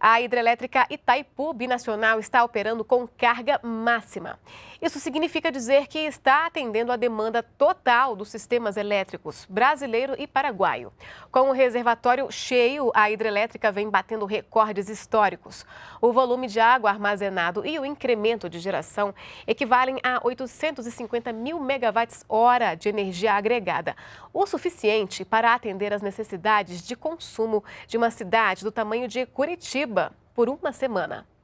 A hidrelétrica Itaipu Binacional está operando com carga máxima. Isso significa dizer que está atendendo a demanda total dos sistemas elétricos brasileiro e paraguaio. Com o reservatório cheio, a hidrelétrica vem batendo recordes históricos. O volume de água armazenado e o incremento de geração equivalem a 850 mil megawatts-hora de energia agregada, o suficiente para atender as necessidades de consumo de uma cidade do tamanho de Curitiba Curitiba por uma semana.